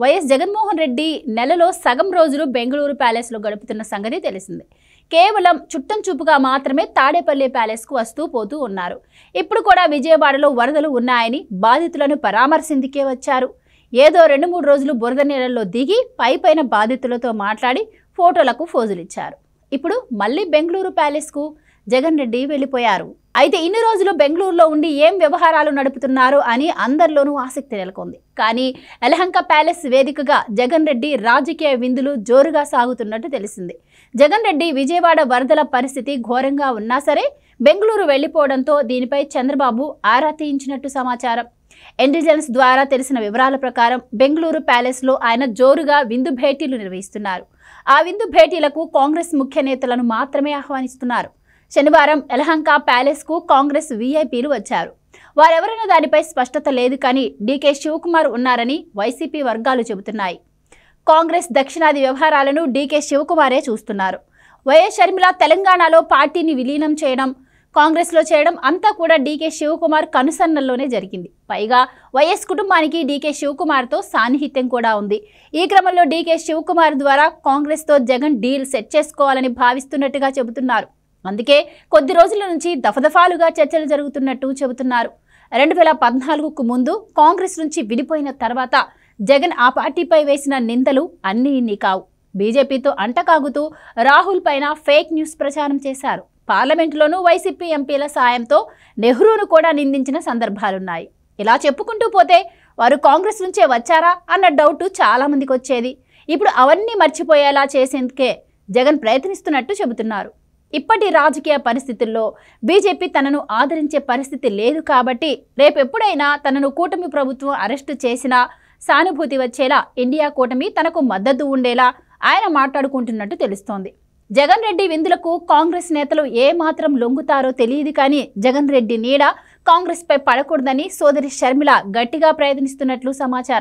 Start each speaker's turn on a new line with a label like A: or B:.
A: YS Jaganmohan Reddy నెలలో సగం రోజులు బెంగళూరు ప్యాలెస్లో గడుపుతున్న సంగతి తెలిసింది కేవలం చుట్టం చూపుగా మాత్రమే తాడేపల్లి ప్యాలెస్కు వస్తూ పోతూ ఉన్నారు ఇప్పుడు కూడా విజయవాడలో వరదలు ఉన్నాయని బాధితులను పరామర్శిందుకే వచ్చారు ఏదో రెండు మూడు రోజులు బురద నీళ్ళల్లో దిగి పైపైన బాధితులతో మాట్లాడి ఫోటోలకు ఫోజులిచ్చారు ఇప్పుడు మళ్ళీ బెంగళూరు ప్యాలెస్కు జగన్ రెడ్డి వెళ్ళిపోయారు అయితే ఇన్ని రోజులు బెంగళూరులో ఉండి ఏం వ్యవహారాలు నడుపుతున్నారు అని అందరిలోనూ ఆసక్తి నెలకొంది కానీ ఎలహంక ప్యాలెస్ వేదికగా జగన్ రెడ్డి రాజకీయ విందులు జోరుగా సాగుతున్నట్టు తెలిసింది జగన్ రెడ్డి విజయవాడ వరదల పరిస్థితి ఘోరంగా ఉన్నా సరే బెంగళూరు వెళ్లిపోవడంతో దీనిపై చంద్రబాబు ఆరా తీయించినట్టు సమాచారం ఇంటెలిజెన్స్ ద్వారా తెలిసిన వివరాల ప్రకారం బెంగళూరు ప్యాలెస్లో ఆయన జోరుగా విందు భేటీలు నిర్వహిస్తున్నారు ఆ విందు భేటీలకు కాంగ్రెస్ ముఖ్య నేతలను మాత్రమే ఆహ్వానిస్తున్నారు శనివారం ప్యాలెస్ ప్యాలెస్కు కాంగ్రెస్ వీఐపీలు వచ్చారు వారెవరైనా దానిపై స్పష్టత లేదు కానీ డీకే శివకుమార్ ఉన్నారని వైసీపీ వర్గాలు చెబుతున్నాయి కాంగ్రెస్ దక్షిణాది వ్యవహారాలను డీకే శివకుమారే చూస్తున్నారు వైఎస్ షర్మిల తెలంగాణలో పార్టీని విలీనం చేయడం కాంగ్రెస్లో చేయడం అంతా కూడా డీకే శివకుమార్ కనుసన్నల్లోనే జరిగింది పైగా వైఎస్ కుటుంబానికి డీకే శివకుమార్తో సాన్నిహిత్యం కూడా ఉంది ఈ క్రమంలో డీకే శివకుమార్ ద్వారా కాంగ్రెస్తో జగన్ డీల్ సెట్ చేసుకోవాలని భావిస్తున్నట్టుగా చెబుతున్నారు అందుకే కొద్ది రోజుల నుంచి దఫదఫాలుగా చర్చలు జరుగుతున్నట్టు చెబుతున్నారు రెండు వేల పద్నాలుగుకు ముందు కాంగ్రెస్ నుంచి విడిపోయిన తర్వాత జగన్ ఆ పార్టీపై వేసిన నిందలు అన్నీ ఇన్ని కావు బీజేపీతో అంటకాగుతూ రాహుల్ పైన ఫేక్ న్యూస్ ప్రచారం చేశారు పార్లమెంటులోనూ వైసీపీ ఎంపీల సాయంతో నెహ్రూను కూడా నిందించిన సందర్భాలున్నాయి ఇలా చెప్పుకుంటూ పోతే వారు కాంగ్రెస్ నుంచే వచ్చారా అన్న డౌట్ చాలామందికి వచ్చేది ఇప్పుడు అవన్నీ మర్చిపోయేలా చేసేందుకే జగన్ ప్రయత్నిస్తున్నట్టు చెబుతున్నారు ఇప్పటి రాజకీయ పరిస్థితుల్లో బీజేపీ తనను ఆదరించే పరిస్థితి లేదు కాబట్టి రేపెప్పుడైనా తనను కూటమి ప్రభుత్వం అరెస్టు చేసినా సానుభూతి వచ్చేలా ఇండియా కూటమి తనకు మద్దతు ఉండేలా ఆయన మాట్లాడుకుంటున్నట్టు తెలుస్తోంది జగన్ రెడ్డి విందులకు కాంగ్రెస్ నేతలు ఏమాత్రం లొంగుతారో తెలియదు కానీ జగన్ రెడ్డి నీడ కాంగ్రెస్పై పడకూడదని సోదరి షర్మిల గట్టిగా ప్రయత్నిస్తున్నట్లు సమాచారం